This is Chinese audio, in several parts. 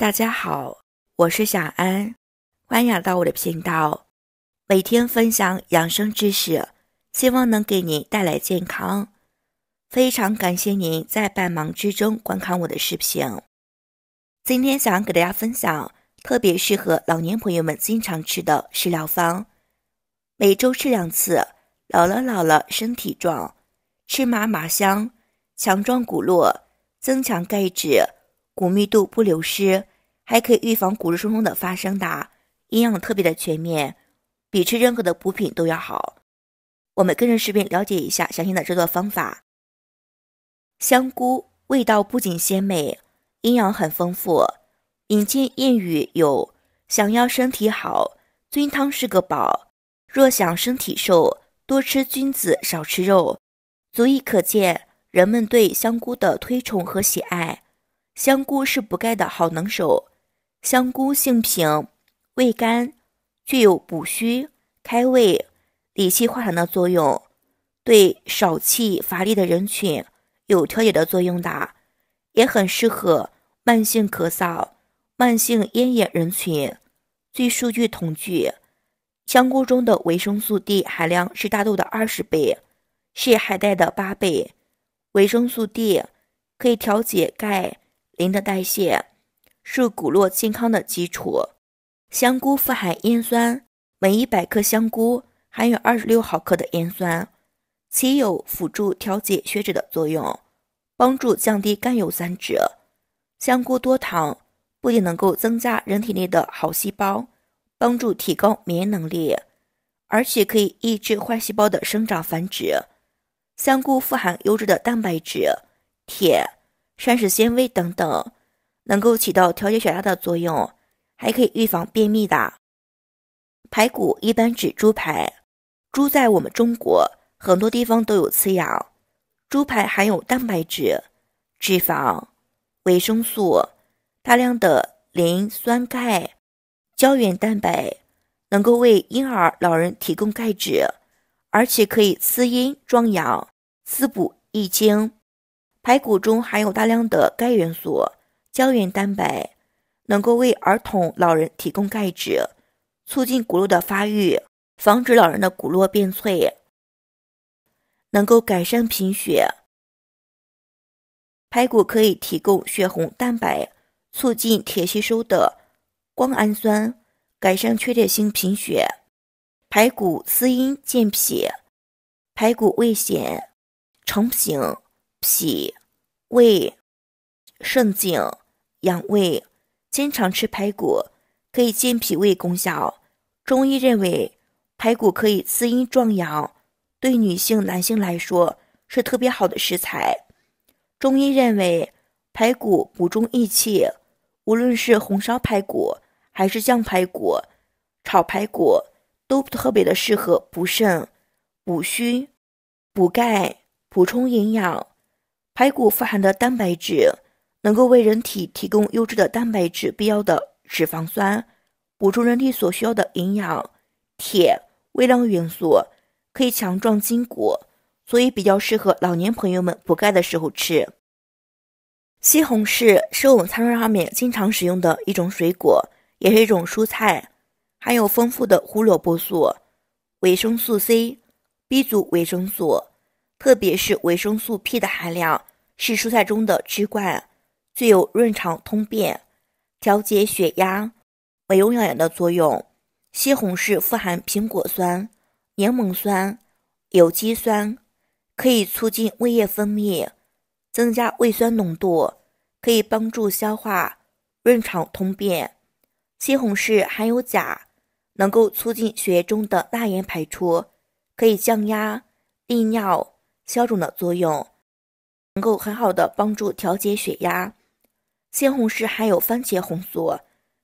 大家好，我是小安，欢迎来到我的频道，每天分享养生知识，希望能给您带来健康。非常感谢您在百忙之中观看我的视频。今天想给大家分享特别适合老年朋友们经常吃的食疗方，每周吃两次，老了老了身体壮，吃麻麻香，强壮骨络，增强钙质，骨密度不流失。还可以预防骨质疏松的发生，的营养特别的全面，比吃任何的补品都要好。我们跟着视频了解一下详细的制作方法。香菇味道不仅鲜美，营养很丰富。引进谚语有：“想要身体好，菌汤是个宝；若想身体瘦，多吃菌子少吃肉。”足以可见人们对香菇的推崇和喜爱。香菇是补钙的好能手。香菇性平，味甘，具有补虚、开胃、理气化痰的作用，对少气乏力的人群有调节的作用的，也很适合慢性咳嗽、慢性咽炎人群。据数据统计，香菇中的维生素 D 含量是大豆的二十倍，是海带的八倍。维生素 D 可以调节钙、磷的代谢。是骨络健康的基础。香菇富含烟酸，每一百克香菇含有二十六毫克的烟酸，其有辅助调节血脂的作用，帮助降低甘油三酯。香菇多糖不仅能够增加人体内的好细胞，帮助提高免疫能力，而且可以抑制坏细胞的生长繁殖。香菇富含优质的蛋白质、铁、膳食纤维等等。能够起到调节血压的作用，还可以预防便秘的。排骨一般指猪排，猪在我们中国很多地方都有饲养。猪排含有蛋白质、脂肪、维生素，大量的磷酸钙、胶原蛋白，能够为婴儿、老人提供钙质，而且可以滋阴壮阳、滋补益精。排骨中含有大量的钙元素。胶原蛋白能够为儿童、老人提供钙质，促进骨肉的发育，防止老人的骨络变脆；能够改善贫血。排骨可以提供血红蛋白，促进铁吸收的胱氨酸，改善缺铁性贫血。排骨滋阴健脾，排骨味咸，成品脾、胃。肾经、养胃，经常吃排骨可以健脾胃功效。中医认为排骨可以滋阴壮阳，对女性男性来说是特别好的食材。中医认为排骨补中益气，无论是红烧排骨还是酱排骨、炒排骨，都特别的适合补肾、补虚、补钙、补充营养。排骨富含的蛋白质。能够为人体提供优质的蛋白质、必要的脂肪酸，补充人体所需要的营养、铁、微量元素，可以强壮筋骨，所以比较适合老年朋友们补钙的时候吃。西红柿是我们餐桌上面经常使用的一种水果，也是一种蔬菜，含有丰富的胡萝卜素、维生素 C、B 族维生素，特别是维生素 P 的含量是蔬菜中的之冠。具有润肠通便、调节血压、美容养颜的作用。西红柿富含苹果酸、柠檬酸、有机酸，可以促进胃液分泌，增加胃酸浓度，可以帮助消化、润肠通便。西红柿含有钾，能够促进血液中的钠盐排出，可以降压、利尿、消肿的作用，能够很好的帮助调节血压。西红柿含有番茄红素，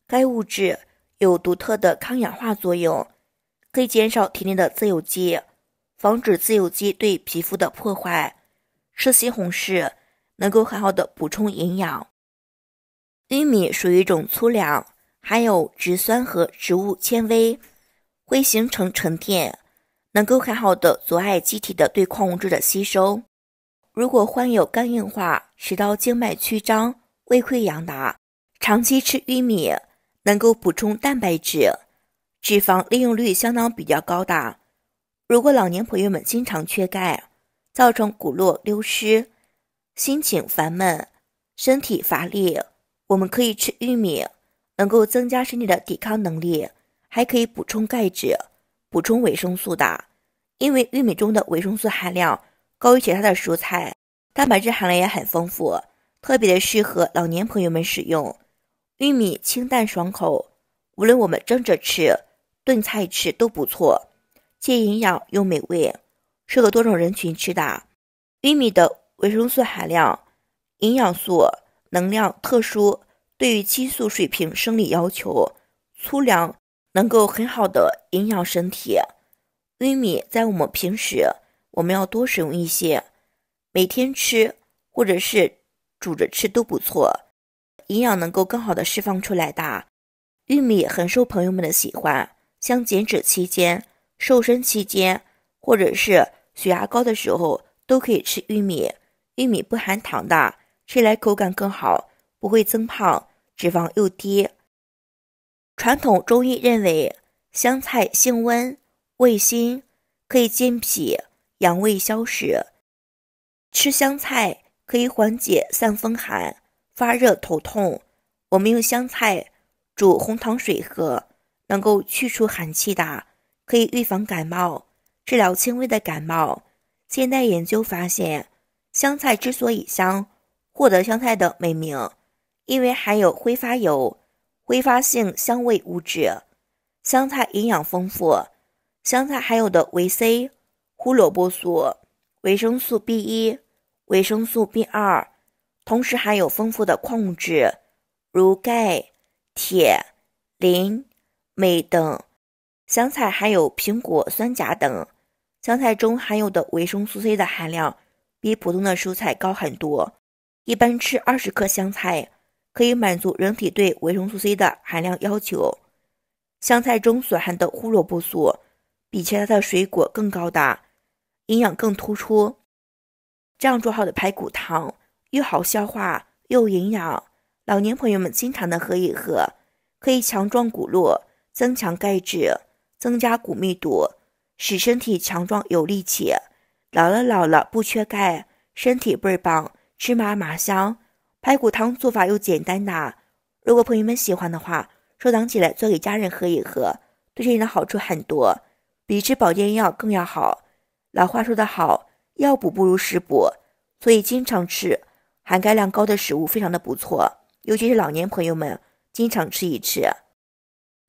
该物质有独特的抗氧化作用，可以减少体内的自由基，防止自由基对皮肤的破坏。吃西红柿能够很好的补充营养。玉米属于一种粗粮，含有植酸和植物纤维，会形成沉淀，能够很好的阻碍机体的对矿物质的吸收。如果患有肝硬化、食道静脉曲张。胃溃疡的，长期吃玉米能够补充蛋白质，脂肪利用率相当比较高。的如果老年朋友们经常缺钙，造成骨络流失，心情烦闷，身体乏力，我们可以吃玉米，能够增加身体的抵抗能力，还可以补充钙质，补充维生素的。因为玉米中的维生素含量高于其他的蔬菜，蛋白质含量也很丰富。特别的适合老年朋友们使用，玉米清淡爽口，无论我们蒸着吃、炖菜吃都不错，既营养又美味，适合多种人群吃的。玉米的维生素含量、营养素、能量特殊，对于激素水平生理要求，粗粮能够很好的营养身体。玉米在我们平时，我们要多食用一些，每天吃或者是。煮着吃都不错，营养能够更好的释放出来的。玉米很受朋友们的喜欢，像减脂期间、瘦身期间，或者是血压高的时候，都可以吃玉米。玉米不含糖的，吃来口感更好，不会增胖，脂肪又低。传统中医认为，香菜性温，味辛，可以健脾、养胃、消食。吃香菜。可以缓解散风寒、发热、头痛。我们用香菜煮红糖水喝，能够去除寒气的，可以预防感冒，治疗轻微的感冒。现代研究发现，香菜之所以香，获得香菜的美名，因为含有挥发油、挥发性香味物质。香菜营养丰富，香菜含有的维 C、胡萝卜素、维生素 B1。维生素 B 二，同时含有丰富的矿物质，如钙、铁、磷、镁等。香菜含有苹果酸钾等。香菜中含有的维生素 C 的含量比普通的蔬菜高很多。一般吃二十克香菜，可以满足人体对维生素 C 的含量要求。香菜中所含的胡萝卜素比其他的水果更高大，营养更突出。这样煮好的排骨汤，又好消化又营养，老年朋友们经常的喝一喝，可以强壮骨络，增强钙质，增加骨密度，使身体强壮有力气。老了老了不缺钙，身体倍儿棒，吃嘛嘛香。排骨汤做法又简单呐，如果朋友们喜欢的话，收藏起来做给家人喝一喝，对身体的好处很多，比吃保健药更要好。老话说得好。药补不如食补，所以经常吃含钙量高的食物非常的不错，尤其是老年朋友们经常吃一吃。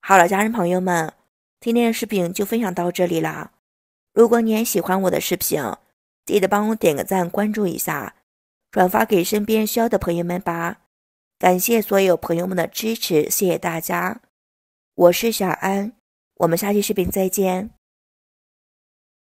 好了，家人朋友们，今天的视频就分享到这里啦。如果你也喜欢我的视频，记得帮我点个赞、关注一下，转发给身边需要的朋友们吧。感谢所有朋友们的支持，谢谢大家。我是小安，我们下期视频再见。